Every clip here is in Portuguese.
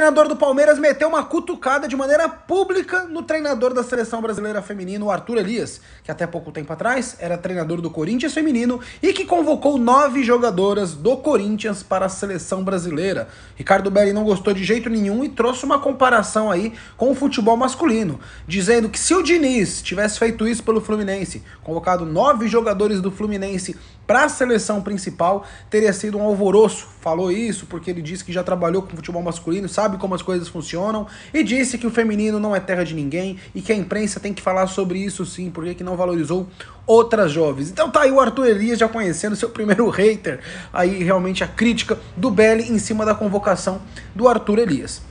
treinador do Palmeiras meteu uma cutucada de maneira pública no treinador da seleção brasileira feminina, o Arthur Elias, que até pouco tempo atrás era treinador do Corinthians feminino e que convocou nove jogadoras do Corinthians para a seleção brasileira. Ricardo Belli não gostou de jeito nenhum e trouxe uma comparação aí com o futebol masculino, dizendo que se o Diniz tivesse feito isso pelo Fluminense, convocado nove jogadores do Fluminense para a seleção principal, teria sido um alvoroço. Falou isso porque ele disse que já trabalhou com futebol masculino, sabe? sabe como as coisas funcionam, e disse que o feminino não é terra de ninguém e que a imprensa tem que falar sobre isso sim, porque que não valorizou outras jovens. Então tá aí o Arthur Elias já conhecendo seu primeiro hater, aí realmente a crítica do Belly em cima da convocação do Arthur Elias.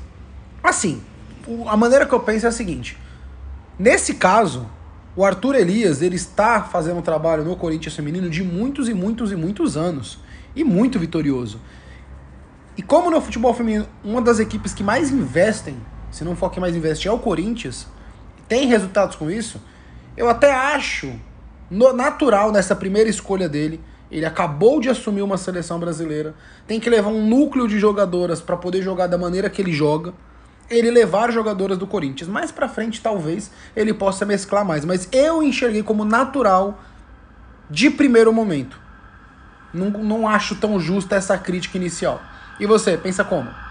Assim, a maneira que eu penso é a seguinte, nesse caso, o Arthur Elias, ele está fazendo um trabalho no Corinthians feminino de muitos e muitos e muitos anos. E muito vitorioso. E como no futebol feminino, uma das equipes que mais investem, se não for que mais investe, é o Corinthians, tem resultados com isso, eu até acho natural nessa primeira escolha dele. Ele acabou de assumir uma seleção brasileira, tem que levar um núcleo de jogadoras para poder jogar da maneira que ele joga. Ele levar jogadoras do Corinthians. Mais para frente, talvez ele possa mesclar mais, mas eu enxerguei como natural de primeiro momento. Não, não acho tão justa essa crítica inicial. E você, pensa como?